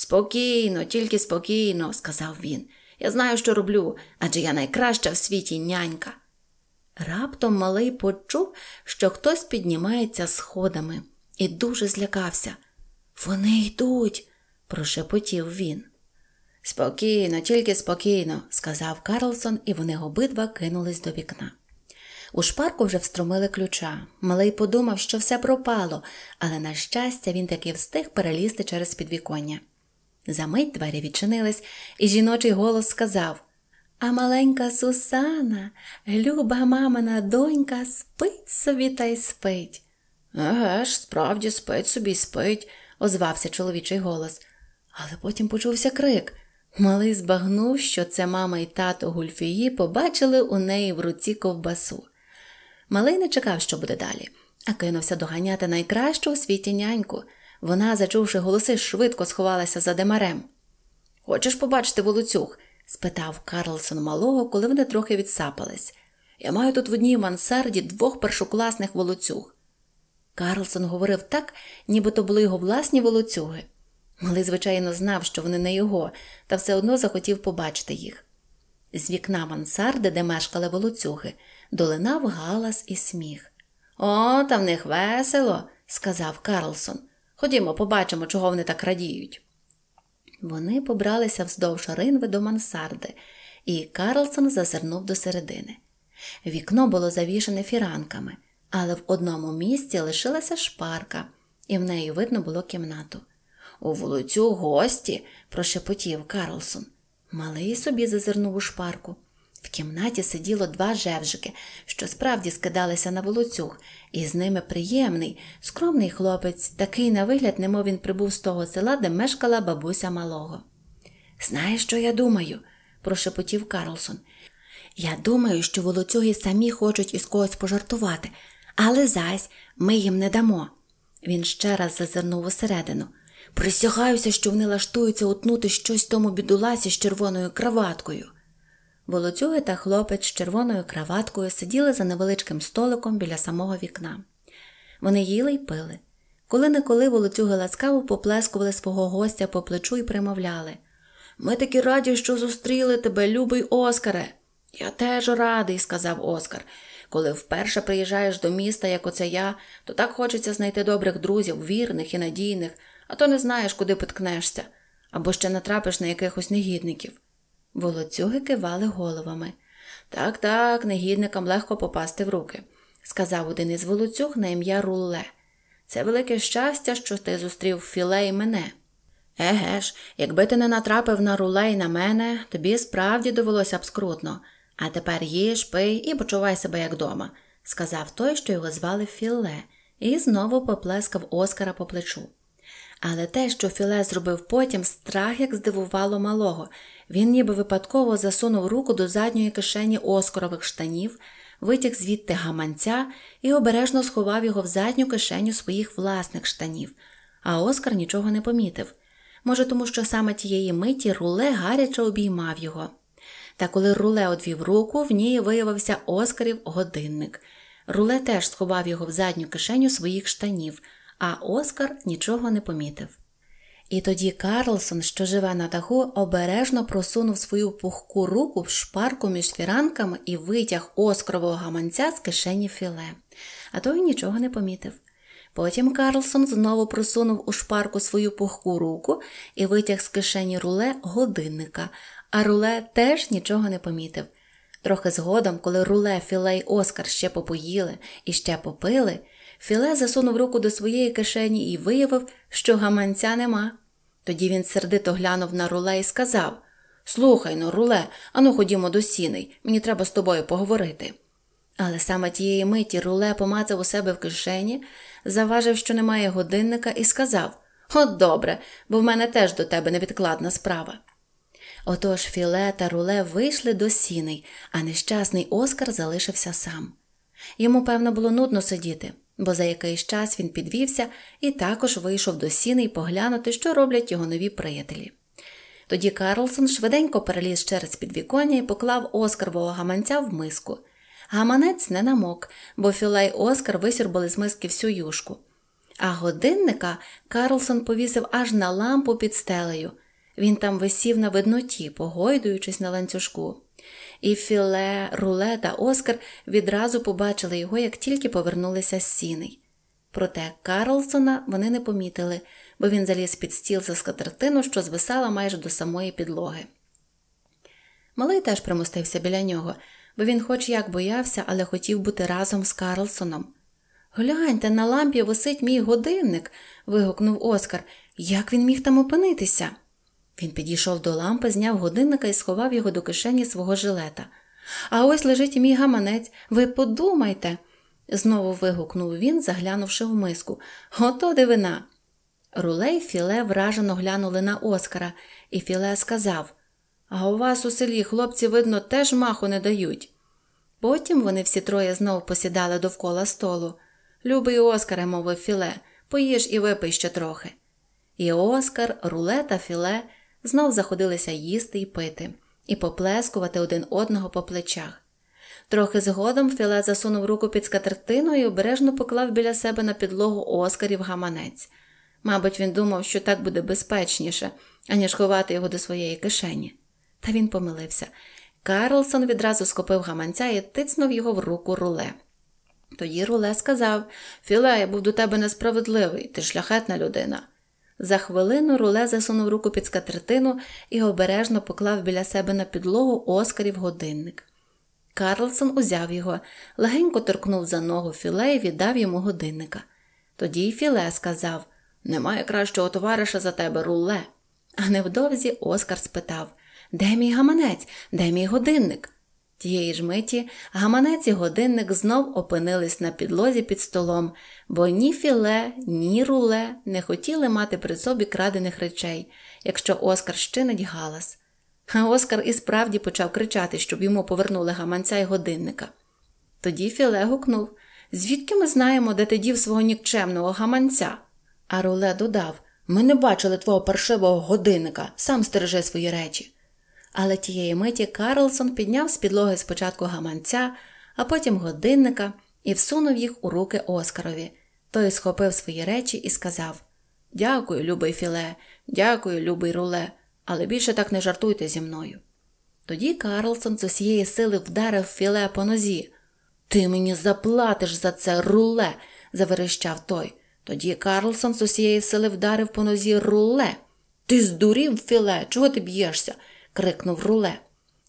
Спокійно, тільки спокійно, сказав він. Я знаю, що роблю, адже я найкраща в світі нянька. Раптом малий почув, що хтось піднімається сходами, і дуже злякався. Вони йдуть, прошепотів він. Спокійно, тільки спокійно, сказав Карлсон, і вони обидва кинулись до вікна. У шпарку вже встромили ключа. Малий подумав, що все пропало, але, на щастя, він таки встиг перелізти через підвіконня. Замить двері відчинились, і жіночий голос сказав А маленька Сусана, люба мамина донька, спить собі та й спить. Еге ж, справді спить собі, спить, озвався чоловічий голос. Але потім почувся крик. Малий збагнув, що це мама і тато Гульфії побачили у неї в руці ковбасу. Малий не чекав, що буде далі, а кинувся доганяти найкращу у світі няньку. Вона, зачувши голоси, швидко сховалася за демарем. Хочеш побачити волоцюг? спитав Карлсон малого, коли вони трохи відсапались. Я маю тут в одній мансарді двох першокласних волоцюг. Карлсон говорив так, ніби то були його власні волоцюги. Малий, звичайно, знав, що вони не його, та все одно захотів побачити їх. З вікна мансарди, де мешкали волоцюги, долинав галас і сміх. О, там в них весело, сказав Карлсон. Ходімо, побачимо, чого вони так радіють. Вони побралися вздовж ринви до мансарди, і Карлсон зазирнув до середини. Вікно було завішене фіранками, але в одному місці лишилася шпарка, і в неї видно було кімнату. У вулицю гості, прошепотів Карлсон. Малий собі зазирнув у шпарку. В кімнаті сиділо два жевжики, що справді скидалися на волоцюг, і з ними приємний, скромний хлопець, такий на вигляд, немов він прибув з того села, де мешкала бабуся малого. Знаєш, що я думаю? прошепотів Карлсон. Я думаю, що волоцюги самі хочуть із когось пожартувати, але зась ми їм не дамо. Він ще раз зазирнув усередину. Присягаюся, що вони лаштуються утнути щось тому бідуласі з червоною кроваткою. Волоцюги та хлопець з червоною краваткою сиділи за невеличким столиком біля самого вікна. Вони їли й пили. Коли неколи волоцюги ласкаво поплескували свого гостя по плечу і примовляли Ми такі раді, що зустріли тебе, любий Оскаре. Я теж радий, сказав Оскар. Коли вперше приїжджаєш до міста, як оце я, то так хочеться знайти добрих друзів, вірних і надійних, а то не знаєш, куди поткнешся, або ще натрапиш на якихось негідників. Волоцюги кивали головами. Так, так, негідникам легко попасти в руки, сказав один із волоцюг на ім'я Рулле. Це велике щастя, що ти зустрів філе і мене. Еге ж, якби ти не натрапив на руле і на мене, тобі справді довелося б скрутно. А тепер їж, пий і почувай себе як дома, сказав той, що його звали Філе, і знову поплескав Оскара по плечу. Але те, що Філе зробив потім, страх як здивувало малого, він ніби випадково засунув руку до задньої кишені оскорових штанів, витяг звідти гаманця і обережно сховав його в задню кишеню своїх власних штанів, а Оскар нічого не помітив. Може, тому що саме тієї миті руле гаряче обіймав його. Та коли руле одвів руку, в ній виявився Оскарів годинник. Руле теж сховав його в задню кишеню своїх штанів, а Оскар нічого не помітив. І тоді Карлсон, що живе на дагу, обережно просунув свою пухку руку в шпарку між фіранками і витяг оскрового гаманця з кишені філе, а той нічого не помітив. Потім Карлсон знову просунув у шпарку свою пухку руку і витяг з кишені руле годинника, а руле теж нічого не помітив. Трохи згодом, коли руле, філе й Оскар ще попоїли і ще попили, Філе засунув руку до своєї кишені і виявив, що гаманця нема. Тоді він сердито глянув на руле і сказав Слухай ну, руле, ану ходімо до сіни, мені треба з тобою поговорити. Але саме тієї миті руле помацав у себе в кишені, заважив, що немає годинника, і сказав От добре, бо в мене теж до тебе невідкладна справа. Отож Філе та руле вийшли до сіней, а нещасний Оскар залишився сам. Йому, певно, було нудно сидіти бо за якийсь час він підвівся і також вийшов до сіни поглянути, що роблять його нові приятелі. Тоді Карлсон швиденько переліз через підвіконня і поклав оскарвого гаманця в миску. Гаманець не намок, бо Філа Оскар висірбали з миски всю юшку. А годинника Карлсон повісив аж на лампу під стелею. Він там висів на видноті, погойдуючись на ланцюжку і Філе, Руле та Оскар відразу побачили його, як тільки повернулися з сіней. Проте Карлсона вони не помітили, бо він заліз під стіл за скатертину, що звисала майже до самої підлоги. Малий теж примостився біля нього, бо він хоч як боявся, але хотів бути разом з Карлсоном. Гляньте, на лампі висить мій годинник. вигукнув Оскар. Як він міг там опинитися? Він підійшов до лампи, зняв годинника і сховав його до кишені свого жилета. А ось лежить мій гаманець. Ви подумайте, знову вигукнув він, заглянувши в миску. Ото дивина. Рулей Філе вражено глянули на Оскара, і Філе сказав А у вас у селі хлопці, видно, теж маху не дають. Потім вони всі троє знов посідали довкола столу. Любий Оскаре, мовив Філе, поїж і випий ще трохи. І Оскар, Руле та Філе знов заходилися їсти і пити, і поплескувати один одного по плечах. Трохи згодом Філе засунув руку під скатертину і обережно поклав біля себе на підлогу Оскарів гаманець. Мабуть, він думав, що так буде безпечніше, аніж ховати його до своєї кишені. Та він помилився. Карлсон відразу скопив гаманця і тицнув його в руку руле. Тоді руле сказав Філе, я був до тебе несправедливий, ти шляхетна людина. За хвилину руле засунув руку під скатертину і обережно поклав біля себе на підлогу Оскарів годинник. Карлсон узяв його, легенько торкнув за ногу філе і віддав йому годинника. Тоді й філе сказав Немає кращого товариша за тебе, руле. А невдовзі Оскар спитав Де мій гаманець? Де мій годинник? Тієї ж миті гаманець і годинник знов опинились на підлозі під столом, бо ні філе, ні руле не хотіли мати при собі крадених речей, якщо Оскар щинить галас. А Оскар і справді почав кричати, щоб йому повернули гаманця і годинника. Тоді Філе гукнув Звідки ми знаємо, де ти дів свого нікчемного гаманця? А руле додав Ми не бачили твого паршивого годинника, сам стережи свої речі. Але тієї миті Карлсон підняв з підлоги спочатку гаманця, а потім годинника і всунув їх у руки Оскарові. Той схопив свої речі і сказав Дякую, любий Філе, дякую, любий руле, але більше так не жартуйте зі мною. Тоді Карлсон з усієї сили вдарив Філе по нозі. Ти мені заплатиш за це руле, заверещав той. Тоді Карлсон з усієї сили вдарив по нозі руле. Ти здурів, Філе, чого ти б'єшся? крикнув Руле.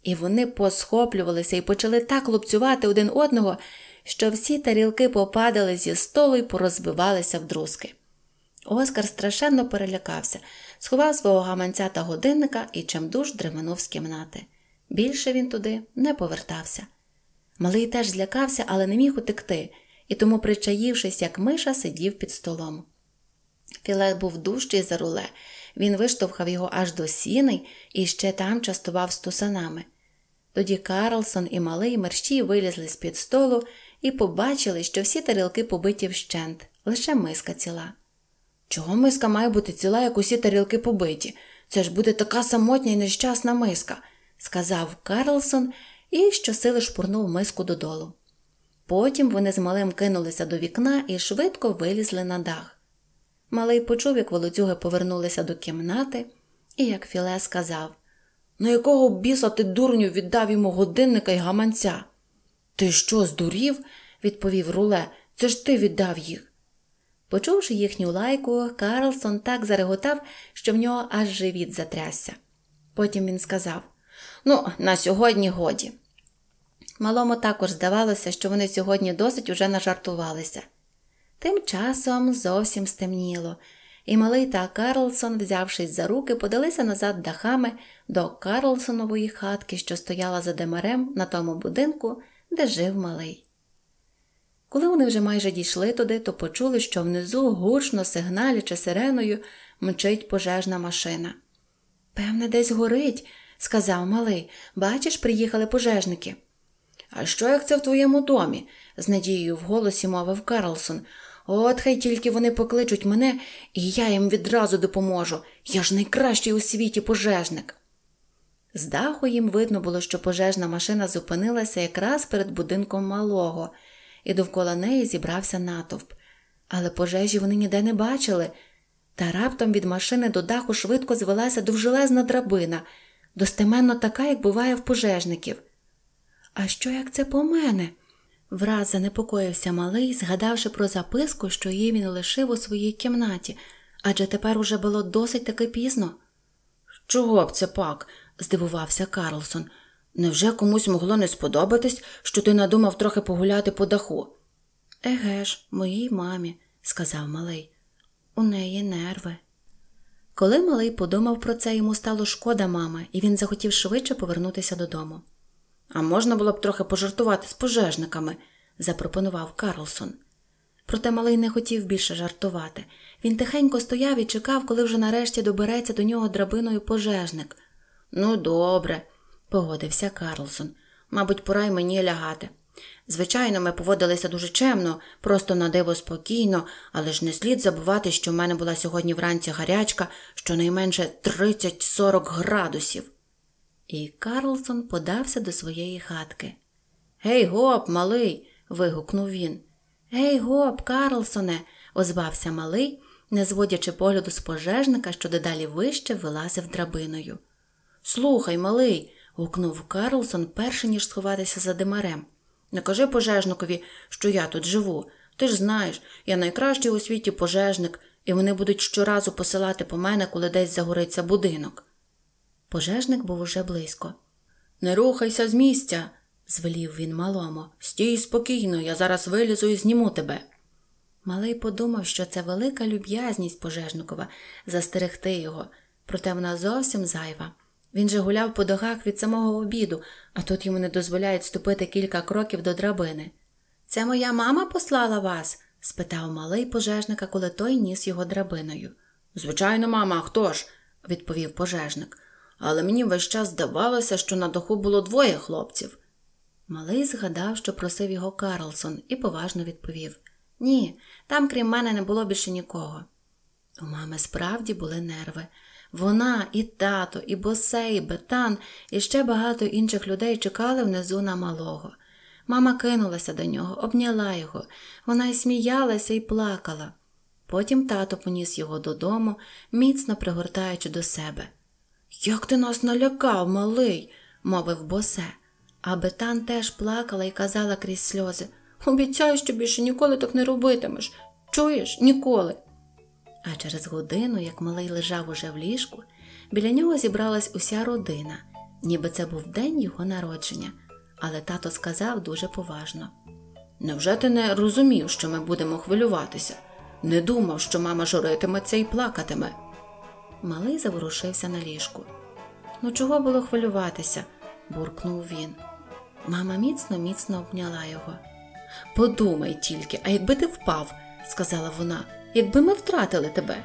І вони посхоплювалися і почали так лупцювати один одного, що всі тарілки попадали зі столу і порозбивалися в друзки. Оскар страшенно перелякався, сховав свого гаманця та годинника і чимдуж дременув з кімнати. Більше він туди не повертався. Малий теж злякався, але не міг утекти, і тому, причаївшись, як миша, сидів під столом. Філе був дужчий за руле, він виштовхав його аж до сіни і ще там частував стусанами. Тоді Карлсон і малий мерщій вилізли з під столу і побачили, що всі тарілки побиті вщент, лише миска ціла. Чого миска має бути ціла, як усі тарілки побиті? Це ж буде така самотня і нещасна миска, сказав Карлсон і щосили шпурнув миску додолу. Потім вони з малим кинулися до вікна і швидко вилізли на дах. Малий почув, як волоцюги повернулися до кімнати, і як Філе сказав: На якого біса ти дурню віддав йому годинника й гаманця? Ти що, здурів? відповів Руле. Це ж ти віддав їх. Почувши їхню лайку, Карлсон так зареготав, що в нього аж живіт затрясся. Потім він сказав: Ну, на сьогодні годі. Малому також здавалося, що вони сьогодні досить уже нажартувалися. Тим часом зовсім стемніло, і малий та Карлсон, взявшись за руки, подалися назад дахами до Карлсонової хатки, що стояла за демарем на тому будинку, де жив малий. Коли вони вже майже дійшли туди, то почули, що внизу гучно сигналячи сиреною мчить пожежна машина. Певне, десь горить, сказав малий. Бачиш, приїхали пожежники. А що як це в твоєму домі? з надією в голосі мовив Карлсон. От хай тільки вони покличуть мене, і я їм відразу допоможу. Я ж найкращий у світі пожежник. З даху їм видно було, що пожежна машина зупинилася якраз перед будинком малого, і довкола неї зібрався натовп. Але пожежі вони ніде не бачили, та раптом від машини до даху швидко звелася довжелезна драбина, достеменно така, як буває в пожежників. А що як це по мене? Враз занепокоївся малий, згадавши про записку, що її він лишив у своїй кімнаті, адже тепер уже було досить таки пізно. Чого б це пак? здивувався Карлсон. Невже комусь могло не сподобатись, що ти надумав трохи погуляти по даху? Еге ж, моїй мамі, сказав малий, у неї нерви. Коли малий подумав про це, йому стало шкода мами, і він захотів швидше повернутися додому. А можна було б трохи пожартувати з пожежниками, запропонував Карлсон. Проте малий не хотів більше жартувати. Він тихенько стояв і чекав, коли вже нарешті добереться до нього драбиною пожежник. Ну, добре, погодився Карлсон. Мабуть, пора й мені лягати. Звичайно, ми поводилися дуже чемно, просто на диво спокійно, але ж не слід забувати, що в мене була сьогодні вранці гарячка щонайменше 30-40 градусів. І Карлсон подався до своєї хатки. Гей, гоп, малий. вигукнув він. Гей, гоп, Карлсоне, озвався малий, не зводячи погляду з пожежника, що дедалі вище вилазив драбиною. Слухай, малий, гукнув Карлсон, перш ніж сховатися за димарем. Не кажи пожежникові, що я тут живу. Ти ж знаєш, я найкращий у світі пожежник, і вони будуть щоразу посилати по мене, коли десь загориться будинок. Пожежник був уже близько. Не рухайся з місця, звелів він малому. Стій спокійно, я зараз вилізу і зніму тебе. Малий подумав, що це велика люб'язність пожежникова застерегти його, проте вона зовсім зайва. Він же гуляв по догах від самого обіду, а тут йому не дозволяють ступити кілька кроків до драбини. Це моя мама послала вас? спитав малий пожежника, коли той ніс його драбиною. Звичайно, мама, а хто ж? відповів пожежник але мені весь час здавалося, що на даху було двоє хлопців. Малий згадав, що просив його Карлсон, і поважно відповів Ні, там, крім мене, не було більше нікого. У мами справді були нерви. Вона, і тато, і босей, і Бетан, і ще багато інших людей чекали внизу на малого. Мама кинулася до нього, обняла його. Вона й сміялася і плакала. Потім тато поніс його додому, міцно пригортаючи до себе. Як ти нас налякав, малий, мовив босе. А Бетан теж плакала і казала крізь сльози Обіцяю, що більше ніколи так не робитимеш. Чуєш, ніколи. А через годину, як малий лежав уже в ліжку, біля нього зібралась уся родина, ніби це був день його народження, але тато сказав дуже поважно: Невже ти не розумів, що ми будемо хвилюватися? Не думав, що мама журитиметься і плакатиме. Малий заворушився на ліжку. Ну, чого було хвилюватися? буркнув він. Мама міцно, міцно обняла його. Подумай тільки, а якби ти впав, сказала вона, якби ми втратили тебе.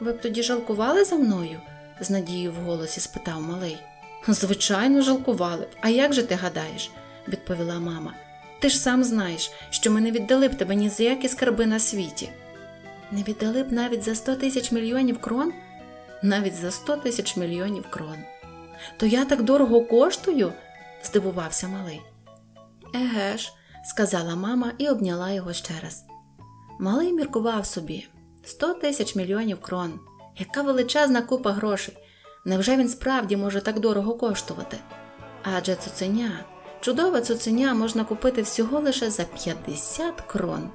Ви б тоді жалкували за мною? з надією в голосі спитав малий. Звичайно, жалкували б. А як же ти гадаєш? відповіла мама. Ти ж сам знаєш, що ми не віддали б тебе ні за які скарби на світі. Не віддали б навіть за сто тисяч мільйонів крон? навіть за 100 тисяч мільйонів крон. То я так дорого коштую? здивувався малий. Еге ж, сказала мама і обняла його ще раз. Малий міркував собі 100 тисяч мільйонів крон. Яка величезна купа грошей. Невже він справді може так дорого коштувати? Адже цуценя, чудове цуценя можна купити всього лише за 50 крон.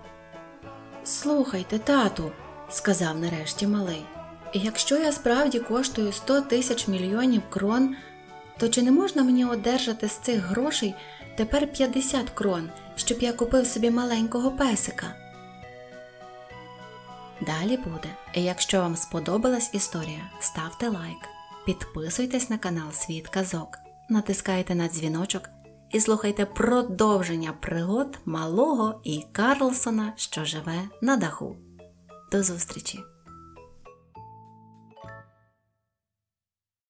Слухайте, тату, сказав нарешті малий якщо я справді коштую 100 тисяч мільйонів крон, то чи не можна мені одержати з цих грошей тепер 50 крон, щоб я купив собі маленького песика? Далі буде. якщо вам сподобалась історія, ставте лайк, підписуйтесь на канал Світ Казок, натискайте на дзвіночок і слухайте продовження пригод малого і Карлсона, що живе на даху. До зустрічі!